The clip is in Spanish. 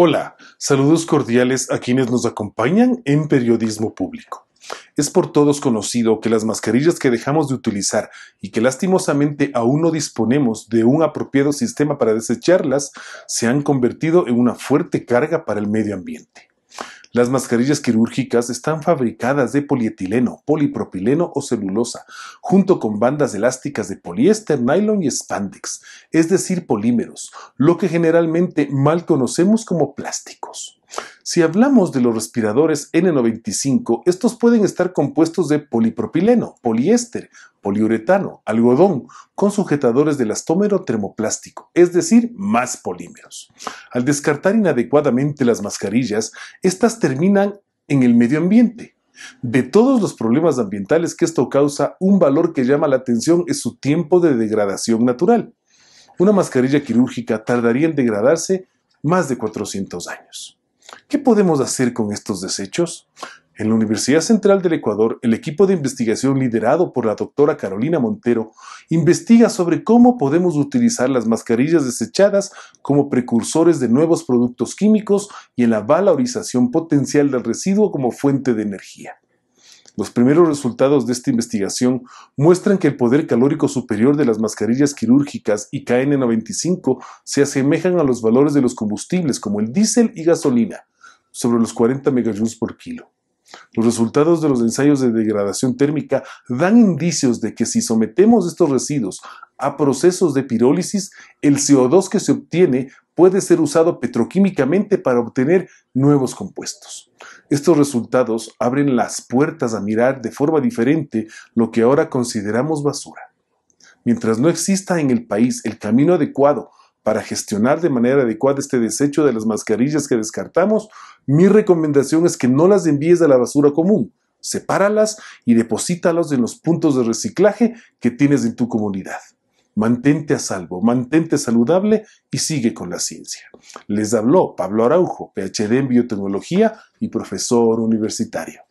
Hola, saludos cordiales a quienes nos acompañan en Periodismo Público. Es por todos conocido que las mascarillas que dejamos de utilizar y que lastimosamente aún no disponemos de un apropiado sistema para desecharlas se han convertido en una fuerte carga para el medio ambiente. Las mascarillas quirúrgicas están fabricadas de polietileno, polipropileno o celulosa, junto con bandas elásticas de poliéster, nylon y spandex, es decir, polímeros, lo que generalmente mal conocemos como plásticos. Si hablamos de los respiradores N95, estos pueden estar compuestos de polipropileno, poliéster, poliuretano, algodón, con sujetadores de elastómero termoplástico, es decir, más polímeros. Al descartar inadecuadamente las mascarillas, estas terminan en el medio ambiente. De todos los problemas ambientales que esto causa, un valor que llama la atención es su tiempo de degradación natural. Una mascarilla quirúrgica tardaría en degradarse más de 400 años. ¿Qué podemos hacer con estos desechos? En la Universidad Central del Ecuador, el equipo de investigación liderado por la doctora Carolina Montero investiga sobre cómo podemos utilizar las mascarillas desechadas como precursores de nuevos productos químicos y en la valorización potencial del residuo como fuente de energía. Los primeros resultados de esta investigación muestran que el poder calórico superior de las mascarillas quirúrgicas y KN95 se asemejan a los valores de los combustibles como el diésel y gasolina, sobre los 40 megajoules por kilo. Los resultados de los ensayos de degradación térmica dan indicios de que si sometemos estos residuos a procesos de pirólisis, el CO2 que se obtiene puede ser usado petroquímicamente para obtener nuevos compuestos. Estos resultados abren las puertas a mirar de forma diferente lo que ahora consideramos basura. Mientras no exista en el país el camino adecuado para gestionar de manera adecuada este desecho de las mascarillas que descartamos, mi recomendación es que no las envíes a la basura común. Sepáralas y deposítalas en los puntos de reciclaje que tienes en tu comunidad. Mantente a salvo, mantente saludable y sigue con la ciencia. Les habló Pablo Araujo, PhD en biotecnología y profesor universitario.